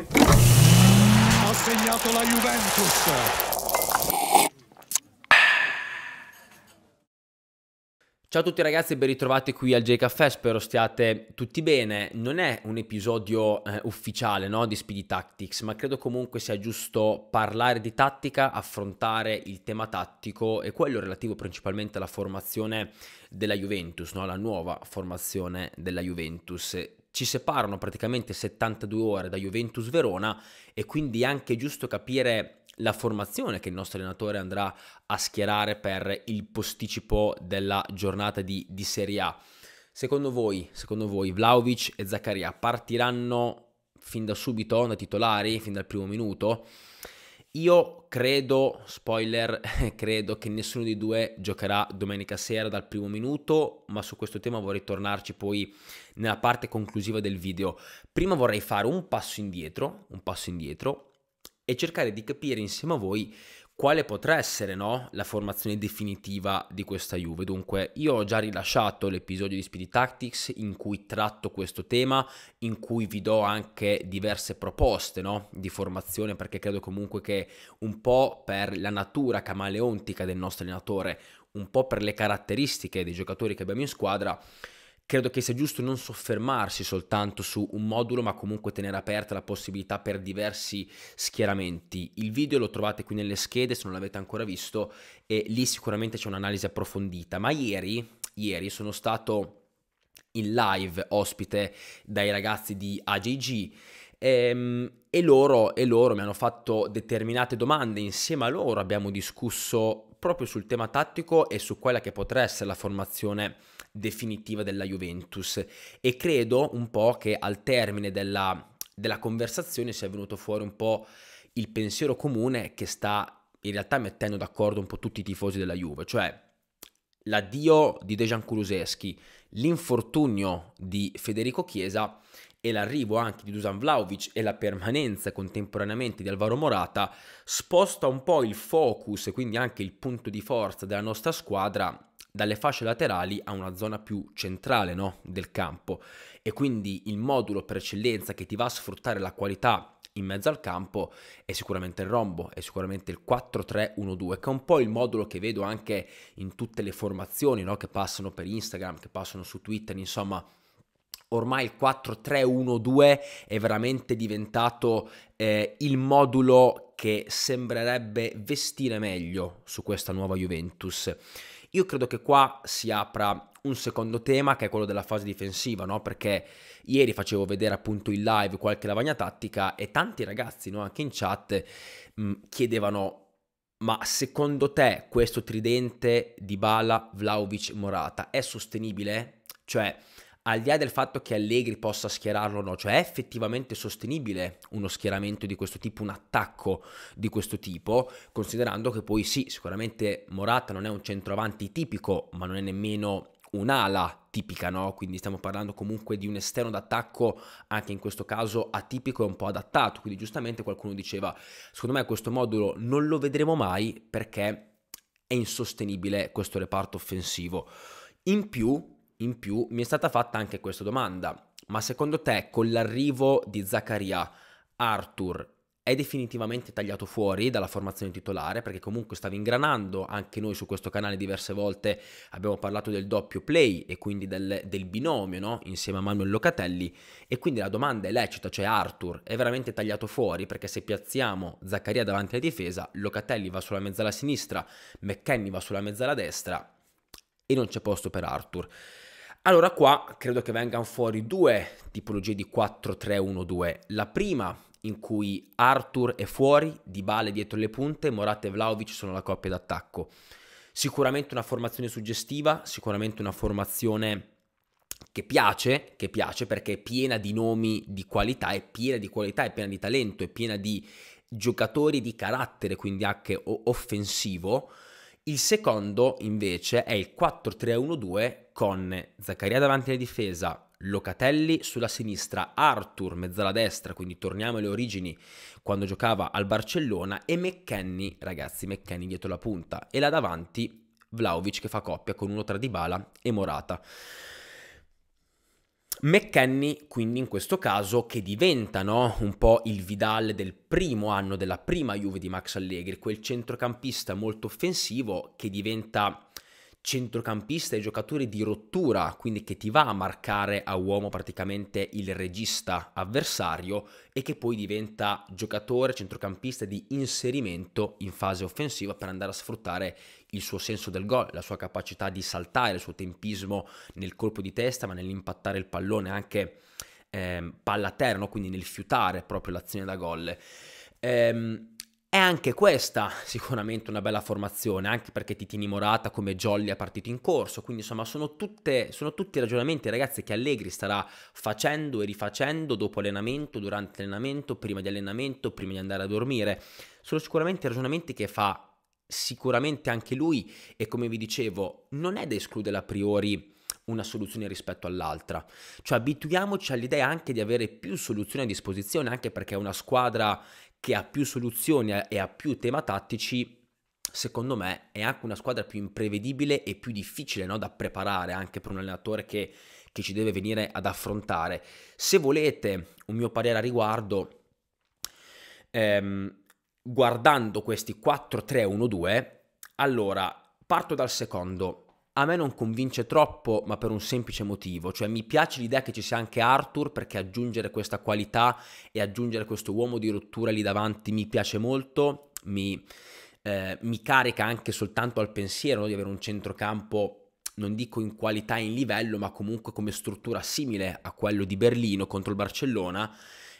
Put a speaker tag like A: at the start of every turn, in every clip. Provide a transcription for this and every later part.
A: Ha segnato la Juventus. Ciao a tutti ragazzi e ben ritrovati qui al J-Caffè, spero stiate tutti bene. Non è un episodio eh, ufficiale no, di Speedy Tactics, ma credo comunque sia giusto parlare di tattica, affrontare il tema tattico e quello relativo principalmente alla formazione della Juventus, no, alla nuova formazione della Juventus ci separano praticamente 72 ore da Juventus Verona e quindi è anche giusto capire la formazione che il nostro allenatore andrà a schierare per il posticipo della giornata di, di Serie A. Secondo voi, secondo voi Vlaovic e Zaccaria partiranno fin da subito da titolari, fin dal primo minuto? Io credo, spoiler, credo che nessuno di due giocherà domenica sera dal primo minuto, ma su questo tema vorrei tornarci poi nella parte conclusiva del video. Prima vorrei fare un passo indietro, un passo indietro e cercare di capire insieme a voi quale potrà essere no, la formazione definitiva di questa Juve. Dunque, io ho già rilasciato l'episodio di Speedy Tactics in cui tratto questo tema, in cui vi do anche diverse proposte no, di formazione, perché credo comunque che un po' per la natura camaleontica del nostro allenatore, un po' per le caratteristiche dei giocatori che abbiamo in squadra, credo che sia giusto non soffermarsi soltanto su un modulo, ma comunque tenere aperta la possibilità per diversi schieramenti. Il video lo trovate qui nelle schede se non l'avete ancora visto e lì sicuramente c'è un'analisi approfondita. Ma ieri, ieri sono stato in live ospite dai ragazzi di AJG ehm, e, loro, e loro mi hanno fatto determinate domande, insieme a loro abbiamo discusso proprio sul tema tattico e su quella che potrà essere la formazione definitiva della Juventus e credo un po' che al termine della, della conversazione sia venuto fuori un po' il pensiero comune che sta in realtà mettendo d'accordo un po' tutti i tifosi della Juve, cioè l'addio di Dejan Kuluseschi, l'infortunio di Federico Chiesa e l'arrivo anche di Dusan Vlaovic e la permanenza contemporaneamente di Alvaro Morata sposta un po' il focus e quindi anche il punto di forza della nostra squadra dalle fasce laterali a una zona più centrale no? del campo e quindi il modulo per eccellenza che ti va a sfruttare la qualità in mezzo al campo è sicuramente il rombo, è sicuramente il 4-3-1-2, che è un po' il modulo che vedo anche in tutte le formazioni no? che passano per Instagram, che passano su Twitter, insomma ormai il 4-3-1-2 è veramente diventato eh, il modulo che sembrerebbe vestire meglio su questa nuova Juventus. Io credo che qua si apra un secondo tema che è quello della fase difensiva, no? Perché ieri facevo vedere appunto in live qualche lavagna tattica e tanti ragazzi, no? Anche in chat mh, mm, chiedevano ma secondo te questo tridente di Bala, Vlaovic, Morata è sostenibile? Cioè, al di là del fatto che Allegri possa schierarlo o no, cioè è effettivamente sostenibile uno schieramento di questo tipo, un attacco di questo tipo, considerando che poi sì, sicuramente Morata non è un centroavanti tipico, ma non è nemmeno un'ala tipica, no? Quindi stiamo parlando comunque di un esterno d'attacco, anche in questo caso atipico e un po' adattato. Quindi giustamente qualcuno diceva, secondo me questo modulo non lo vedremo mai perché è insostenibile questo reparto offensivo. In più, in più, mi è stata fatta anche questa domanda. Ma secondo te con l'arrivo di Zaccaria, Arthur è definitivamente tagliato fuori dalla formazione titolare perché comunque stava ingranando anche noi su questo canale diverse volte abbiamo parlato del doppio play e quindi del, del binomio no? insieme a Manuel Locatelli e quindi la domanda è lecita cioè Arthur è veramente tagliato fuori perché se piazziamo Zaccaria davanti alla difesa Locatelli va sulla mezzala sinistra McKenny va sulla mezzala destra e non c'è posto per Arthur allora qua credo che vengano fuori due tipologie di 4-3-1-2. La prima in cui Arthur è fuori, Dybala dietro le punte, Morata e Vlaovic sono la coppia d'attacco. Sicuramente una formazione suggestiva, sicuramente una formazione che piace, che piace perché è piena di nomi di qualità, è piena di qualità, è piena di talento, è piena di giocatori di carattere, quindi anche offensivo. Il secondo invece è il 4-3-1-2 con Zaccaria davanti alla difesa, Locatelli sulla sinistra, Arthur mezzala destra, quindi torniamo alle origini quando giocava al Barcellona e McKenny, ragazzi, McKenny dietro la punta e là davanti Vlaovic che fa coppia con uno tra Dybala e Morata. McKenny, quindi in questo caso, che diventa no, un po' il Vidal del primo anno della prima Juve di Max Allegri, quel centrocampista molto offensivo che diventa centrocampista e giocatore di rottura, quindi che ti va a marcare a uomo praticamente il regista avversario e che poi diventa giocatore centrocampista di inserimento in fase offensiva per andare a sfruttare il suo senso del gol, la sua capacità di saltare, il suo tempismo nel colpo di testa, ma nell'impattare il pallone anche ehm, palla terno, quindi nel fiutare proprio l'azione da gol. Ehm, è anche questa sicuramente una bella formazione, anche perché Titini Morata come Jolly è partito in corso, quindi insomma sono, tutte, sono tutti ragionamenti ragazzi che Allegri starà facendo e rifacendo dopo allenamento, durante allenamento, prima di allenamento, prima di andare a dormire. Sono sicuramente ragionamenti che fa sicuramente anche lui e come vi dicevo non è da escludere a priori una soluzione rispetto all'altra. Cioè abituiamoci all'idea anche di avere più soluzioni a disposizione, anche perché una squadra che ha più soluzioni e ha più tema tattici secondo me è anche una squadra più imprevedibile e più difficile no? da preparare anche per un allenatore che, che, ci deve venire ad affrontare. Se volete un mio parere a riguardo, ehm, guardando questi 4-3-1-2, allora parto dal secondo. A me non convince troppo, ma per un semplice motivo, cioè mi piace l'idea che ci sia anche Arthur perché aggiungere questa qualità e aggiungere questo uomo di rottura lì davanti mi piace molto, mi, eh, mi carica anche soltanto al pensiero no? di avere un centrocampo non dico in qualità e in livello, ma comunque come struttura simile a quello di Berlino contro il Barcellona,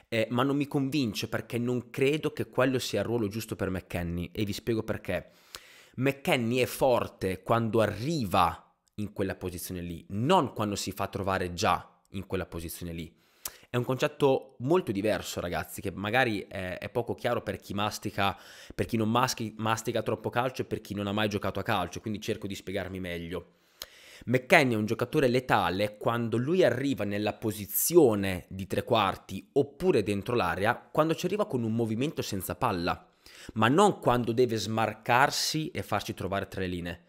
A: eh, ma non mi convince perché non credo che quello sia il ruolo giusto per McKenny e vi spiego perché. McKenny è forte quando arriva in quella posizione lì, non quando si fa trovare già in quella posizione lì. È un concetto molto diverso, ragazzi, che magari è, è poco chiaro per chi mastica, per chi non maschi, mastica troppo calcio e per chi non ha mai giocato a calcio, quindi cerco di spiegarmi meglio. McKenny è un giocatore letale quando lui arriva nella posizione di tre quarti oppure dentro l'area, quando ci arriva con un movimento senza palla ma non quando deve smarcarsi e farci trovare tre linee.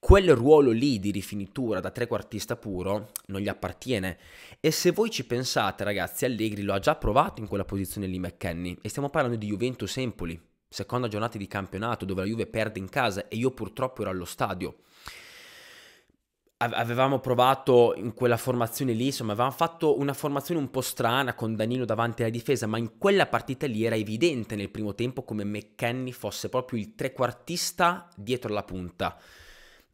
A: Quel ruolo lì di rifinitura da trequartista puro non gli appartiene e se voi ci pensate ragazzi Allegri lo ha già provato in quella posizione lì McKenny e stiamo parlando di Juventus Empoli, seconda giornata di campionato dove la Juve perde in casa e io purtroppo ero allo stadio avevamo provato in quella formazione lì, insomma, avevamo fatto una formazione un po' strana con Danilo davanti alla difesa, ma in quella partita lì era evidente nel primo tempo come McKenny fosse proprio il trequartista dietro la punta.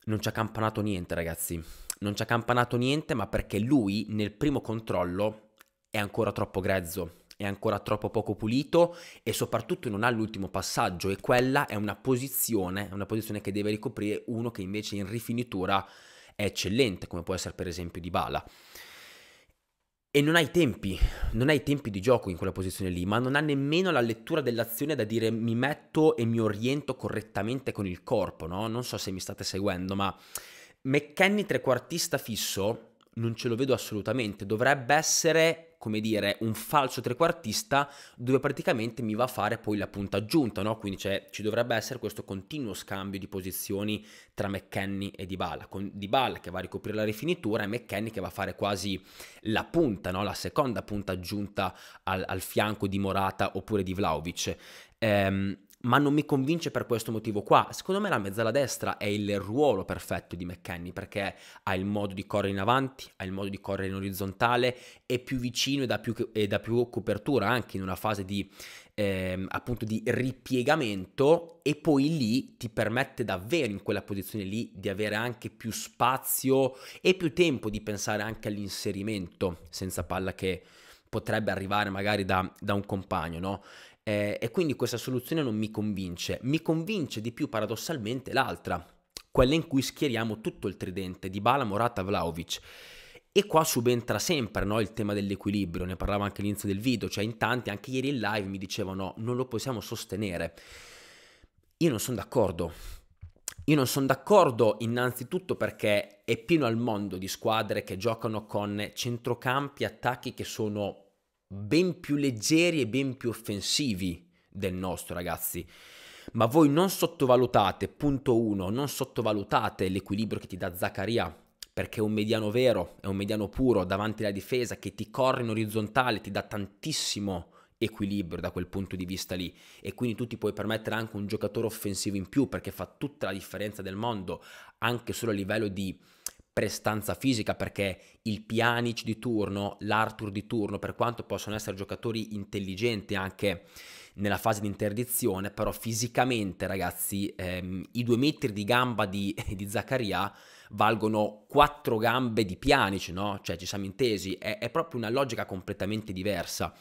A: Non ci ha campanato niente, ragazzi. Non ci ha campanato niente, ma perché lui nel primo controllo è ancora troppo grezzo è ancora troppo poco pulito e soprattutto non ha l'ultimo passaggio e quella è una posizione, una posizione che deve ricoprire uno che invece in rifinitura è eccellente, come può essere per esempio di Bala. E non hai tempi, non hai tempi di gioco in quella posizione lì, ma non ha nemmeno la lettura dell'azione da dire mi metto e mi oriento correttamente con il corpo, no? Non so se mi state seguendo, ma McKenny trequartista fisso non ce lo vedo assolutamente, dovrebbe essere come dire, un falso trequartista dove praticamente mi va a fare poi la punta aggiunta, no? Quindi ci dovrebbe essere questo continuo scambio di posizioni tra McKenny e Dybala, con Dybala che va a ricoprire la rifinitura e McKenny che va a fare quasi la punta, no? La seconda punta aggiunta al, al fianco di Morata oppure di Vlaovic. Ehm, ma non mi convince per questo motivo qua. Secondo me la mezzala destra è il ruolo perfetto di McKenny perché ha il modo di correre in avanti, ha il modo di correre in orizzontale, è più vicino e dà più, e dà più copertura anche in una fase di, eh, appunto di ripiegamento e poi lì ti permette davvero in quella posizione lì di avere anche più spazio e più tempo di pensare anche all'inserimento senza palla che potrebbe arrivare magari da, da un compagno, no? Eh, e quindi questa soluzione non mi convince. Mi convince di più paradossalmente l'altra, quella in cui schieriamo tutto il tridente di Bala, Morata, Vlaovic. E qua subentra sempre no, il tema dell'equilibrio, ne parlavo anche all'inizio del video, cioè in tanti, anche ieri in live mi dicevano non lo possiamo sostenere. Io non sono d'accordo. Io non sono d'accordo innanzitutto perché è pieno al mondo di squadre che giocano con centrocampi, attacchi che sono ben più leggeri e ben più offensivi del nostro, ragazzi. Ma voi non sottovalutate, punto uno, non sottovalutate l'equilibrio che ti dà Zaccaria, perché è un mediano vero, è un mediano puro davanti alla difesa che ti corre in orizzontale, ti dà tantissimo equilibrio da quel punto di vista lì e quindi tu ti puoi permettere anche un giocatore offensivo in più perché fa tutta la differenza del mondo anche solo a livello di prestanza fisica perché il Pjanic di turno, l'Arthur di turno, per quanto possono essere giocatori intelligenti anche nella fase di interdizione, però fisicamente ragazzi ehm, i due metri di gamba di, di Zaccaria valgono quattro gambe di Pjanic, no? Cioè ci siamo intesi, è, è proprio una logica completamente diversa.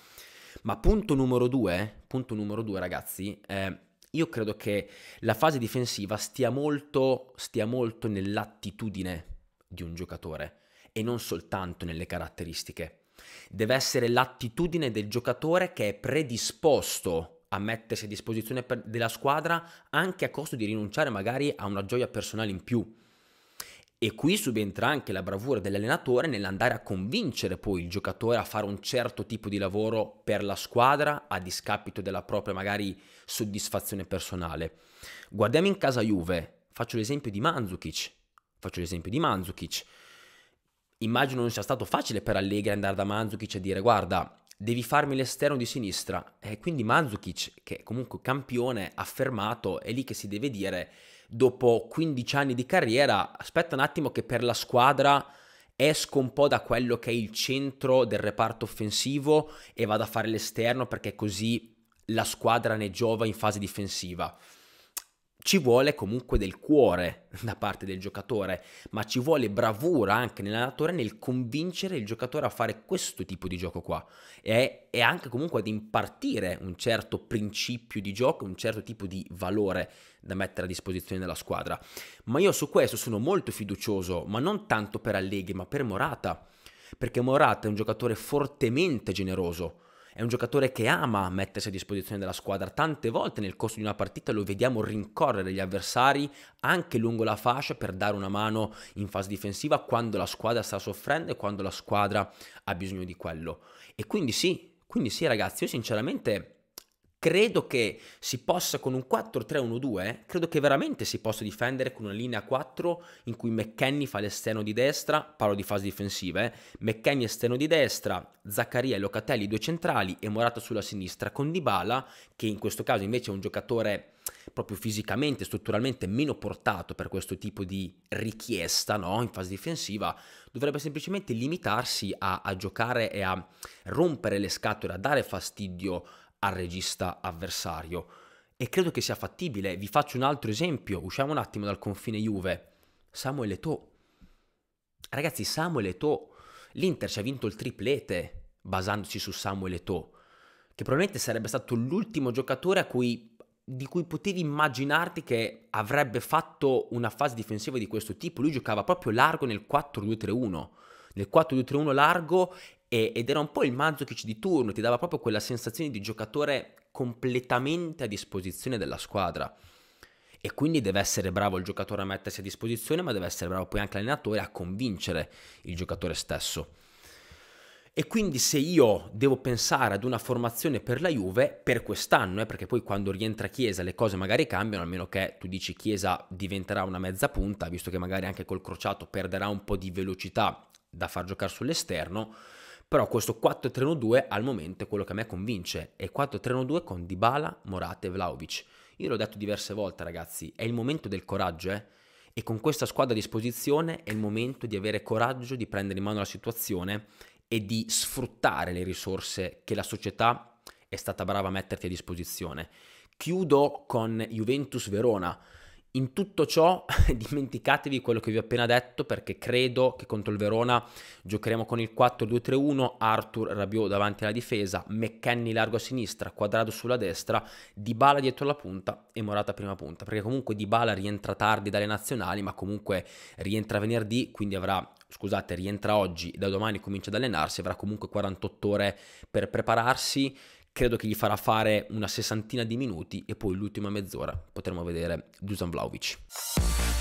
A: Ma punto numero due, punto numero due ragazzi, eh, io credo che la fase difensiva stia molto, stia molto nell'attitudine di un giocatore e non soltanto nelle caratteristiche. Deve essere l'attitudine del giocatore che è predisposto a mettersi a disposizione della squadra anche a costo di rinunciare magari a una gioia personale in più. E qui subentra anche la bravura dell'allenatore nell'andare a convincere poi il giocatore a fare un certo tipo di lavoro per la squadra a discapito della propria magari soddisfazione personale. Guardiamo in casa Juve, faccio l'esempio di Manzukic, Faccio l'esempio di Manzukic. Immagino non sia stato facile per Allegri andare da Manzukic e dire guarda, devi farmi l'esterno di sinistra. E quindi Manzukic, che è comunque campione affermato, è lì che si deve dire dopo 15 anni di carriera, aspetta un attimo che per la squadra esco un po' da quello che è il centro del reparto offensivo e vado a fare l'esterno perché così la squadra ne giova in fase difensiva ci vuole comunque del cuore da parte del giocatore, ma ci vuole bravura anche nell'allenatore nel convincere il giocatore a fare questo tipo di gioco qua e, e, anche comunque ad impartire un certo principio di gioco, un certo tipo di valore da mettere a disposizione della squadra. Ma io su questo sono molto fiducioso, ma non tanto per Allegri, ma per Morata, perché Morata è un giocatore fortemente generoso è un giocatore che ama mettersi a disposizione della squadra. Tante volte nel corso di una partita lo vediamo rincorrere gli avversari anche lungo la fascia per dare una mano in fase difensiva quando la squadra sta soffrendo e quando la squadra ha bisogno di quello. E quindi sì, quindi sì ragazzi, io sinceramente credo che si possa con un 4-3-1-2, credo che veramente si possa difendere con una linea 4 in cui McKenny fa l'esterno di destra, parlo di fasi difensive, eh. McKenny esterno di destra, Zaccaria e Locatelli due centrali e Morata sulla sinistra con Dybala che in questo caso invece è un giocatore proprio fisicamente, strutturalmente meno portato per questo tipo di richiesta no? in fase difensiva, dovrebbe semplicemente limitarsi a, a giocare e a rompere le scatole, a dare fastidio al regista avversario. E credo che sia fattibile. Vi faccio un altro esempio. Usciamo un attimo dal confine Juve. Samuel Eto'o. Ragazzi, Samuel Eto'o. L'Inter ci ha vinto il triplete basandosi su Samuel Eto'o, che probabilmente sarebbe stato l'ultimo giocatore cui, di cui potevi immaginarti che avrebbe fatto una fase difensiva di questo tipo. Lui giocava proprio largo nel 4-2-3-1 nel 4-2-3-1 largo e, ed era un po' il Mandzukic di turno, ti dava proprio quella sensazione di giocatore completamente a disposizione della squadra. E quindi deve essere bravo il giocatore a mettersi a disposizione, ma deve essere bravo poi anche l'allenatore a convincere il giocatore stesso. E quindi se io devo pensare ad una formazione per la Juve per quest'anno, eh, perché poi quando rientra Chiesa le cose magari cambiano, a meno che tu dici Chiesa diventerà una mezza punta, visto che magari anche col crociato perderà un po' di velocità da far giocare sull'esterno, però questo 4-3-1-2 al momento è quello che a me convince, è 4-3-1-2 con Dybala, Morate e Vlaovic. Io l'ho detto diverse volte ragazzi, è il momento del coraggio eh? e con questa squadra a disposizione è il momento di avere coraggio di prendere in mano la situazione e di sfruttare le risorse che la società è stata brava a metterti a disposizione. Chiudo con Juventus Verona in tutto ciò dimenticatevi quello che vi ho appena detto perché credo che contro il Verona giocheremo con il 4-2-3-1, Arthur Rabiot davanti alla difesa, McKenny largo a sinistra, Quadrado sulla destra, Dybala dietro la punta e Morata prima punta, perché comunque Dybala rientra tardi dalle nazionali, ma comunque rientra venerdì, quindi avrà scusate, rientra oggi e da domani comincia ad allenarsi, avrà comunque 48 ore per prepararsi credo che gli farà fare una sessantina di minuti e poi l'ultima mezz'ora potremo vedere Dusan Vlaovic.